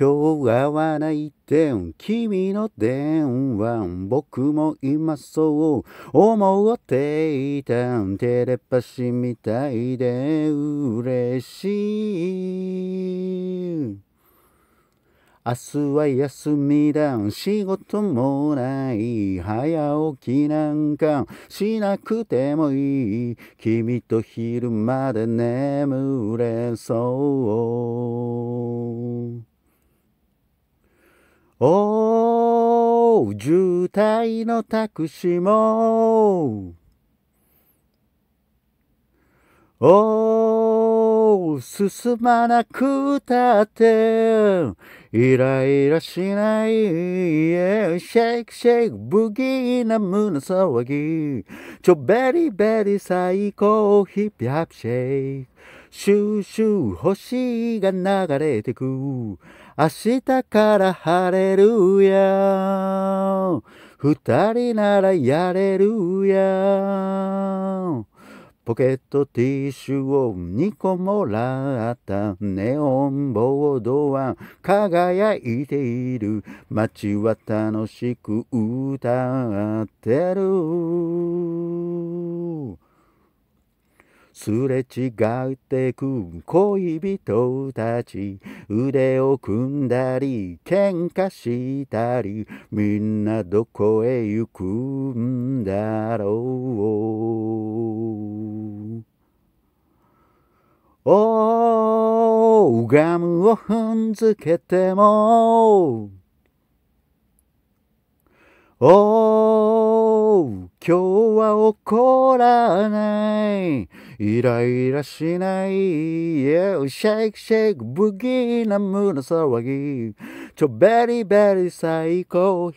今日はないって君の電話僕も今そう思っていたテレパシーみたいで嬉しい明日は休みだ仕事もない早起きなんかしなくてもいい君と昼まで眠れそうおー、渋滞のタクシーも。おー進まなくたってイライラしない、yeah、シェイクシェイク不気な胸騒ぎちょベリベリ最高ヒップハップシェイクシューシュー星が流れてく明日から晴れるや二人ならやれるやポケットティッシュを2個もらったネオンボードは輝いている街は楽しく歌ってるすれ違ってく恋人たち腕を組んだり喧嘩したりみんなどこへ行くんだろうおうガムを踏んづけてもおう今日は怒らないイライラしない Yeah シェイクシェイク不気な胸騒ぎちょベリベリ最高